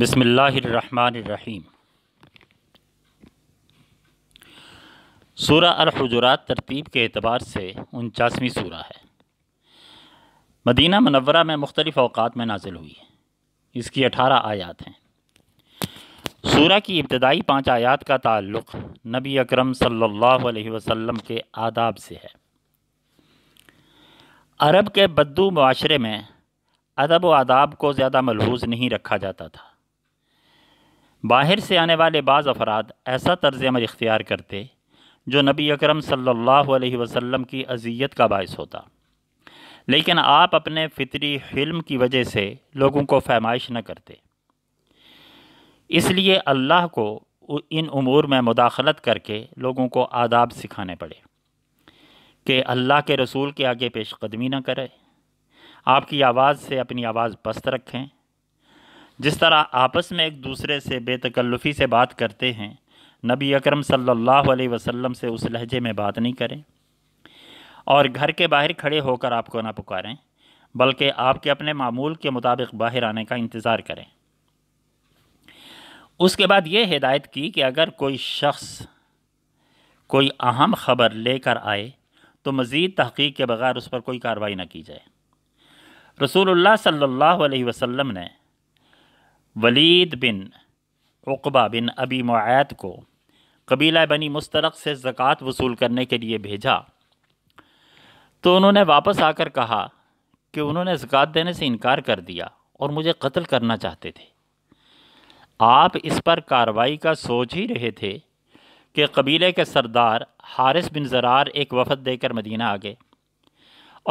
बसमीम सूरा अलहजरात तरतीब के अतबार से उनचासवीं सूरा है मदीना मनवरा में मुख्तलिफ़ अवकात में नाजिल हुई है इसकी अठारह आयात हैं सूरा की इब्तदाई पाँच आयात का ताल्लुक़ नबी अकरम सल्लल्लाहु अलैहि वसल्लम के आदाब से है अरब के बद्दू माशरे में अदब व आदाब को ज़्यादा मलहूज नहीं रखा जाता था बाहर से आने वाले बाज़ अफराद ऐसा तर्ज अमल इख्तियार करते जो नबी अकरम सल्लल्लाहु अलैहि वसल्लम की अजियत का बायस होता लेकिन आप अपने फितरी हिल्म की वजह से लोगों को फैमाइश न करते इसलिए अल्लाह को इन अमूर में मुदाखलत करके लोगों को आदाब सिखाने पड़े कि अल्लाह के रसूल के आगे पेशकदमी न करें आपकी आवाज़ से अपनी आवाज़ पस्त रखें जिस तरह आपस में एक दूसरे से बेतकल्लुफ़ी से बात करते हैं नबी अकरम सल्लल्लाहु अलैहि वसल्लम से उस लहजे में बात नहीं करें और घर के बाहर खड़े होकर आपको ना पुकारें बल्कि आपके अपने मामूल के मुताबिक बाहर आने का इंतज़ार करें उसके बाद ये हिदायत की कि अगर कोई शख्स कोई अहम ख़बर लेकर आए तो मज़ीद तहक़ीक के बगैर उस पर कोई कार्रवाई ना की जाए रसूलुल्लाह सल्लल्लाहु अलैहि वसल्लम ने वलीद बिन उकबा बिन अबी मुआत को कबीला बनी मुस्तरक से ज़क़़त वसूल करने के लिए भेजा तो उन्होंने वापस आकर कहा कि उन्होंने ज़क़़त देने से इनकार कर दिया और मुझे कत्ल करना चाहते थे आप इस पर कार्रवाई का सोच ही रहे थे कि कबीले के सरदार हारिस बिन ज़रार एक वफद देकर मदीना आ गए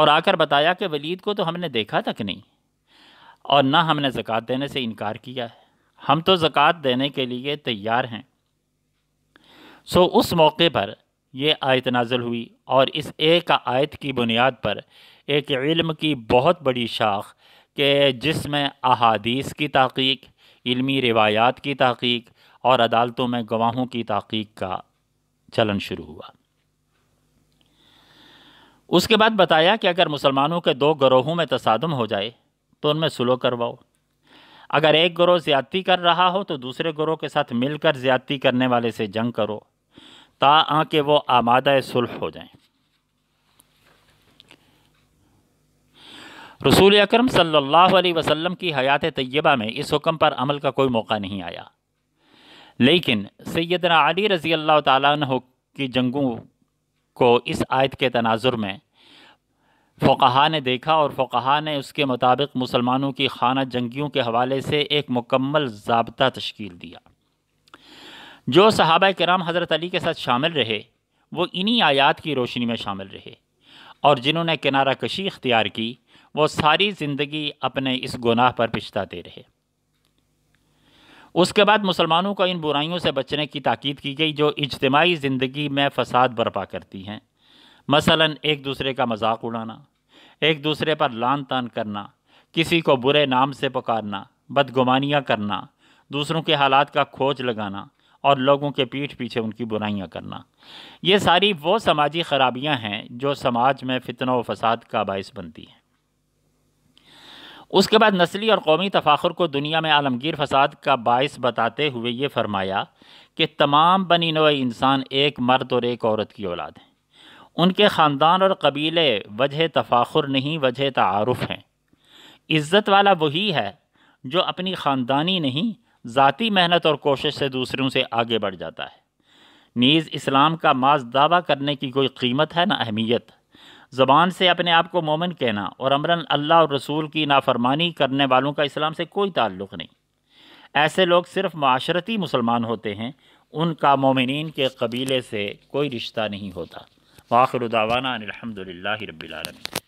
और आकर बताया कि वलीद को तो हमने देखा तक नहीं और ना हमने ज़क़़त देने से इनकार किया है हम तो ज़क़़त देने के लिए तैयार हैं सो उस मौके पर यह आयत नाजल हुई और इस एक आयत की बुनियाद पर एक इल्म की बहुत बड़ी शाख के जिसमें अहादीस की तहकीक इल्मी रिवायात की तहकीक और अदालतों में गवाहों की तहकीक का चलन शुरू हुआ उसके बाद बताया कि अगर मुसलमानों के दो गरोहों में तसादम हो जाए तो उनमें सुलह करवाओ अगर एक ग्रोह ज़्यादती कर रहा हो तो दूसरे ग्रोह के साथ मिलकर ज़्यादती करने वाले से जंग करो ता के वो आमादा सुलह हो जाएं। रसूल अकरम सल्लल्लाहु अलैहि वसल्लम की हयात तय्यबा में इस हुक्म पर अमल का कोई मौका नहीं आया लेकिन सैदना अली रज़ी अल्लाह तु की जंगों को इस आयत के तनाजुर में फकहा ने देखा और फ़ुकहा ने उसके मुताबिक मुसलमानों की खाना जंगियों के हवाले से एक मुकम्मल जबता तश्कील दिया जो सहाबा कराम हज़रत अली के साथ शामिल रहे वो इन्हीं आयात की रोशनी में शामिल रहे और जिन्होंने किनारा कशी इख्तियार की वो सारी ज़िंदगी अपने इस गुनाह पर पिछताते रहे उसके बाद मुसलमानों को इन बुराइयों से बचने की ताकीद की गई जो इजतमाही ज़िंदगी में फ़साद बर्पा करती हैं मसलन एक दूसरे का मजाक उड़ाना एक दूसरे पर लान तान करना किसी को बुरे नाम से पुकारना बदगुमानियाँ करना दूसरों के हालात का खोज लगाना और लोगों के पीठ पीछे उनकी बुराइयाँ करना ये सारी वो समाजी खराबियाँ हैं जो समाज में फितन व फसाद का बायस बनती हैं उसके बाद नस्ली और कौमी तफाखर को दुनिया में आलमगीर फसाद का बायस बताते हुए ये फरमाया कि तमाम बनी नवे इंसान एक मर्द और एक औरत की औलाद हैं उनके ख़ानदान और कबीले वजह तफाखुर नहीं वजह तारफ़ हैं इज़्ज़त वाला वही है जो अपनी ख़ानदानी नहीं ज़ाती मेहनत और कोशिश से दूसरों से आगे बढ़ जाता है नीज़ इस्लाम का माज दावा करने की कोई कीमत है ना अहमियत ज़बान से अपने आप को मोमिन कहना और अमरन अल्लाह और रसूल की नाफरमानी करने वालों का इस्लाम से कोई ताल्लुक़ नहीं ऐसे लोग सिर्फ माशरती मुसलमान होते हैं उनका मोमिन के कबीले से कोई रिश्ता नहीं होता वाखिर दावाना अनिलहमदिल्ला रबीआलमी